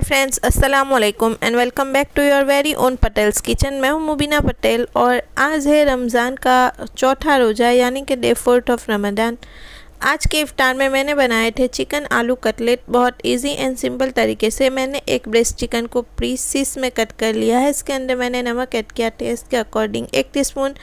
हाय friends अस्सलाम वालेकुम and welcome back to your very own Patel's kitchen मैं हूं मुबीना पटेल और आज है रमज़ान का चौथा रोज़ा यानी कि डे फोर्थ ऑफ रमदान आज के इफ्तार में मैंने बनाए थे चिकन आलू कटलेट बहुत इजी एंड सिंपल तरीके से मैंने एक ब्रेस्ट चिकन को पीसीस में कट कर लिया है इसके अंदर मैंने नमक ऐड किया टेस्ट के अकॉर्डिंग एक टीस्पून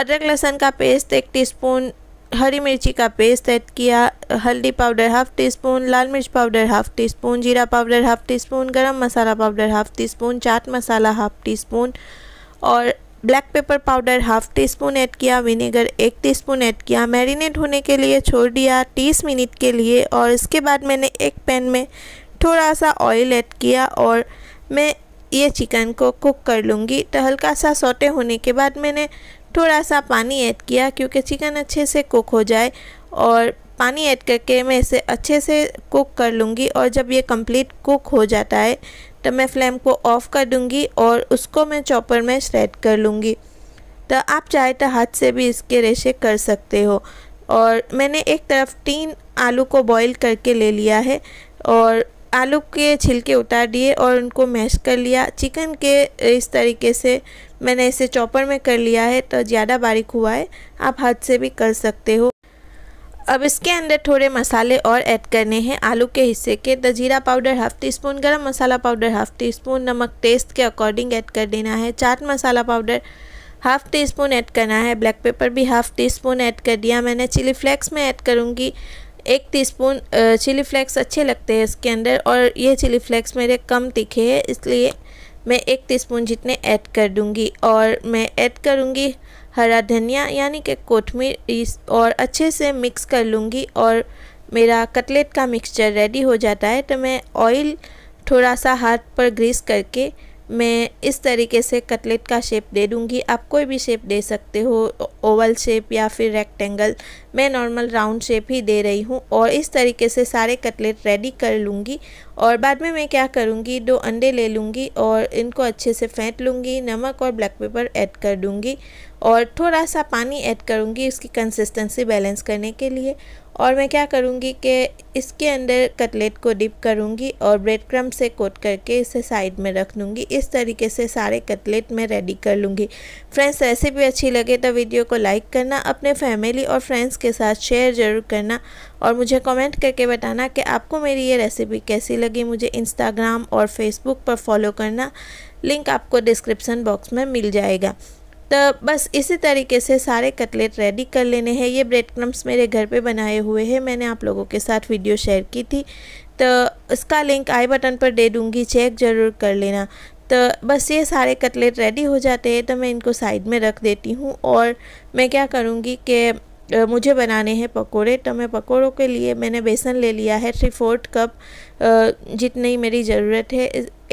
अदरक लहसन का पेस्ट एक टीस्पून हरी मिर्ची का पेस्ट ऐड किया हल्दी पाउडर हाफ़ टी स्पून लाल मिर्च पाउडर हाफ़ टी स्पून जीरा powder half teaspoon garam मसाला powder half teaspoon chaat masala half teaspoon और black pepper powder half teaspoon add किया विनेगर एक टी स्पून ऐड किया marinate होने के लिए छोड़ दिया तीस मिनट के लिए और इसके बाद मैंने एक पैन में थोड़ा सा ऑयल ऐड किया और मैं ये चिकन को कुक कर लूँगी तो हल्का सा सोटे होने के बाद मैंने थोड़ा सा पानी ऐड किया क्योंकि चिकन अच्छे से कुक हो जाए और पानी ऐड करके मैं इसे अच्छे से कुक कर लूँगी और जब ये कंप्लीट कुक हो जाता है तो मैं फ्लेम को ऑफ़ कर दूँगी और उसको मैं चॉपर में श्रेड कर लूँगी तो आप चाहे तो हाथ से भी इसके रेशे कर सकते हो और मैंने एक तरफ तीन आलू को बॉईल करके ले लिया है और आलू के छिलके उतार दिए और उनको मैश कर लिया चिकन के इस तरीके से मैंने इसे चॉपर में कर लिया है तो ज़्यादा बारीक हुआ है आप हाथ से भी कर सकते हो अब इसके अंदर थोड़े मसाले और ऐड करने हैं आलू के हिस्से के द जीरा powder half teaspoon garam मसाला पाउडर हाफ टी स्पून नमक टेस्ट के अकॉर्डिंग ऐड कर देना है chaat masala powder half teaspoon add करना है ब्लैक पेपर भी हाफ टी स्पून ऐड कर दिया मैंने चिली फ्लेक्स में ऐड करूँगी एक टीस्पून चिली फ्लेक्स अच्छे लगते हैं इसके अंदर और ये चिली फ्लेक्स मेरे कम तीखे हैं इसलिए मैं एक टीस्पून जितने ऐड कर दूंगी और मैं ऐड करूंगी हरा धनिया यानी कि कोठमीर और अच्छे से मिक्स कर लूँगी और मेरा कटलेट का मिक्सचर रेडी हो जाता है तो मैं ऑयल थोड़ा सा हाथ पर ग्रीस करके मैं इस तरीके से कटलेट का शेप दे दूँगी आप कोई भी शेप दे सकते हो ओवल शेप या फिर रेक्टेंगल मैं नॉर्मल राउंड शेप ही दे रही हूँ और इस तरीके से सारे कटलेट रेडी कर लूँगी और बाद में मैं क्या करूँगी दो अंडे ले लूँगी और इनको अच्छे से फेंट लूँगी नमक और ब्लैक पेपर ऐड कर दूँगी और थोड़ा सा पानी ऐड करूँगी इसकी कंसिस्टेंसी बैलेंस करने के लिए और मैं क्या करूँगी कि इसके अंदर कटलेट को डिप करूँगी और ब्रेड क्रम से कोट करके इसे साइड में रख लूँगी इस तरीके से सारे कटलेट मैं रेडी कर लूँगी फ्रेंड्स रेसिपी अच्छी लगे तो वीडियो को लाइक करना अपने फैमिली और फ्रेंड्स के साथ शेयर ज़रूर करना और मुझे कमेंट करके बताना कि आपको मेरी ये रेसिपी कैसी लगी मुझे इंस्टाग्राम और फेसबुक पर फॉलो करना लिंक आपको डिस्क्रिप्सन बॉक्स में मिल जाएगा तो बस इसी तरीके से सारे कटलेट रेडी कर लेने हैं ये ब्रेड क्रम्स मेरे घर पे बनाए हुए हैं मैंने आप लोगों के साथ वीडियो शेयर की थी तो इसका लिंक आई बटन पर दे दूँगी चेक ज़रूर कर लेना तो बस ये सारे कटलेट रेडी हो जाते हैं तो मैं इनको साइड में रख देती हूँ और मैं क्या करूँगी कि मुझे बनाने हैं पकोड़े तो मैं पकोड़ों के लिए मैंने बेसन ले लिया है थ्री फोर्थ कप जितनी मेरी ज़रूरत है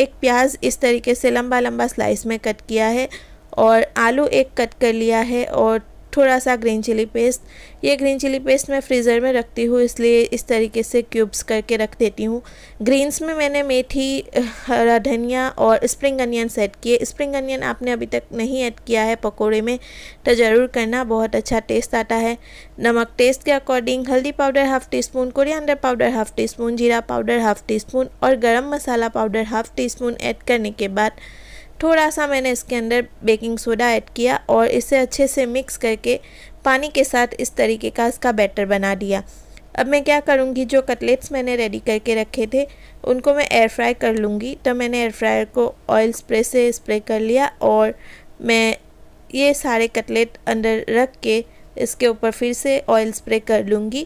एक प्याज इस तरीके से लंबा लंबा स्लाइस में कट किया है और आलू एक कट कर लिया है और थोड़ा सा ग्रीन चिली पेस्ट ये ग्रीन चिली पेस्ट मैं फ्रीज़र में रखती हूँ इसलिए इस तरीके से क्यूब्स करके रख देती हूँ ग्रीन्स में मैंने मेथी हरा धनिया और स्प्रिंग अनियन ऐड किए स्प्रिंग अनियन आपने अभी तक नहीं ऐड किया है पकोड़े में तो ज़रूर करना बहुत अच्छा टेस्ट आता है नमक टेस्ट के अकॉर्डिंग हल्दी powder half teaspoon coriander powder half teaspoon जीरा पाउडर हाफ़ टी स्पून और गर्म मसाला powder half teaspoon add करने के बाद थोड़ा सा मैंने इसके अंदर बेकिंग सोडा ऐड किया और इसे अच्छे से मिक्स करके पानी के साथ इस तरीके का इसका बैटर बना दिया अब मैं क्या करूँगी जो कटलेट्स मैंने रेडी करके रखे थे उनको मैं एयर फ्राई कर लूँगी तो मैंने एयर फ्रायर को ऑयल स्प्रे से स्प्रे कर लिया और मैं ये सारे कटलेट अंदर रख के इसके ऊपर फिर से ऑयल स्प्रे कर लूँगी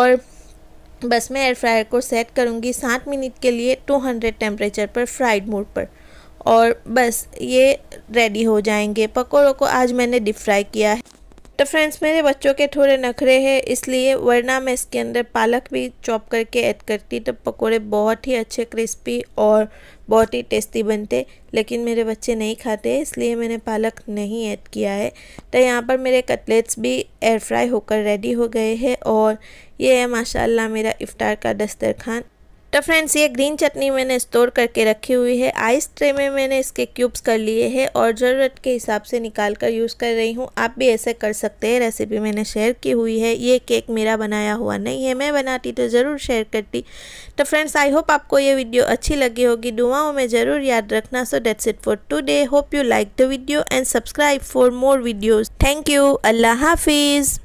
और बस मैं एयर फ्रायर को सेट करूँगी सात मिनट के लिए 200 टेम्परेचर पर फ्राइड मोड पर और बस ये रेडी हो जाएंगे पकौड़ों को आज मैंने डिप फ्राई किया है तो फ्रेंड्स मेरे बच्चों के थोड़े नखरे हैं इसलिए वरना मैं इसके अंदर पालक भी चॉप करके ऐड करती तो पकोड़े बहुत ही अच्छे क्रिस्पी और बहुत ही टेस्टी बनते लेकिन मेरे बच्चे नहीं खाते इसलिए मैंने पालक नहीं ऐड किया है तो यहाँ पर मेरे कटलेट्स भी एयर फ्राई होकर रेडी हो गए हैं और ये है माशाल्लाह मेरा इफ़ार का दस्तरखान तो फ्रेंड्स ये ग्रीन चटनी मैंने स्टोर करके रखी हुई है आइस ट्रे में मैंने इसके क्यूब्स कर लिए हैं और ज़रूरत के हिसाब से निकाल कर यूज़ कर रही हूँ आप भी ऐसे कर सकते हैं रेसिपी मैंने शेयर की हुई है ये केक मेरा बनाया हुआ नहीं है मैं बनाती तो ज़रूर शेयर करती तो फ्रेंड्स आई होप आपको ये वीडियो अच्छी लगी होगी दुआओं में ज़रूर याद रखना so that's it for today hope you like the video and subscribe for more videos thank you अल्लाह हाफिज़